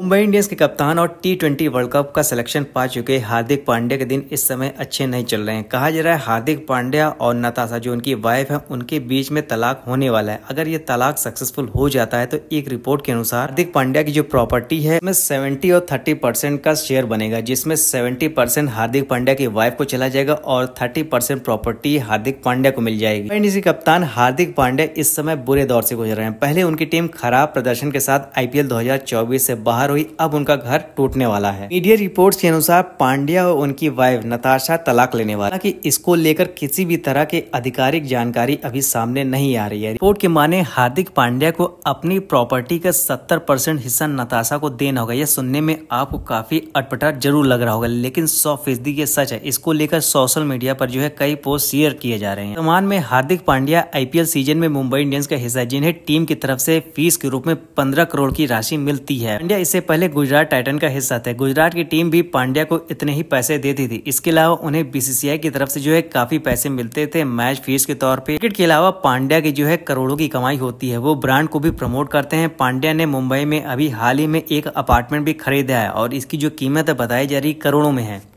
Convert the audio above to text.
Mumbai Indians के कप्तान और टी ट्वेंटी वर्ल्ड कप का सिलेक्शन पा चुके हार्दिक पांड्या के दिन इस समय अच्छे नहीं चल रहे हैं कहा जा रहा है हार्दिक पांड्या और नताशा जो उनकी वाइफ है उनके बीच में तलाक होने वाला है अगर ये तलाक सक्सेसफुल हो जाता है तो एक रिपोर्ट के अनुसार हार्दिक पांड्या की जो प्रॉपर्टी है उसमें सेवेंटी और थर्टी परसेंट का शेयर बनेगा जिसमें सेवेंटी परसेंट हार्दिक पांड्या की वाइफ को चला जाएगा और thirty percent property Hardik Pandya को मिल जाएगी इंडियंस के कप्तान हार्दिक पांड्या इस समय बुरे दौर से गुजर रहे हैं पहले उनकी टीम खराब प्रदर्शन के साथ आईपीएल दो हजार से बाहर बाहर हुई अब उनका घर टूटने वाला है मीडिया रिपोर्ट्स के अनुसार पांड्या और उनकी वाइफ नताशा तलाक लेने वाला की इसको लेकर किसी भी तरह के आधिकारिक जानकारी अभी सामने नहीं आ रही है रिपोर्ट के माने हार्दिक पांड्या को अपनी प्रॉपर्टी का सत्तर परसेंट हिस्सा नताशा को देना होगा यह सुनने में आपको काफी अटपटा जरूर लग रहा होगा लेकिन सौ फीसदी सच है इसको लेकर सोशल मीडिया पर जो है कई पोस्ट शेयर किए जा रहे हैं वर्तमान में हार्दिक पांड्या आईपीएल सीजन में मुंबई इंडियंस का हिस्सा जिन्हें टीम की तरफ से फीस के रूप में पंद्रह करोड़ की राशि मिलती है पांड्या इसे इससे पहले गुजरात टाइटन का हिस्सा थे गुजरात की टीम भी पांड्या को इतने ही पैसे देती थी इसके अलावा उन्हें बीसीसीआई की तरफ से जो है काफी पैसे मिलते थे मैच फीस के तौर पर क्रिकेट के अलावा पांड्या की जो है करोड़ों की कमाई होती है वो ब्रांड को भी प्रमोट करते हैं पांड्या ने मुंबई में अभी हाल ही में एक अपार्टमेंट भी खरीदा है और इसकी जो कीमत है बताई जा रही करोड़ों में है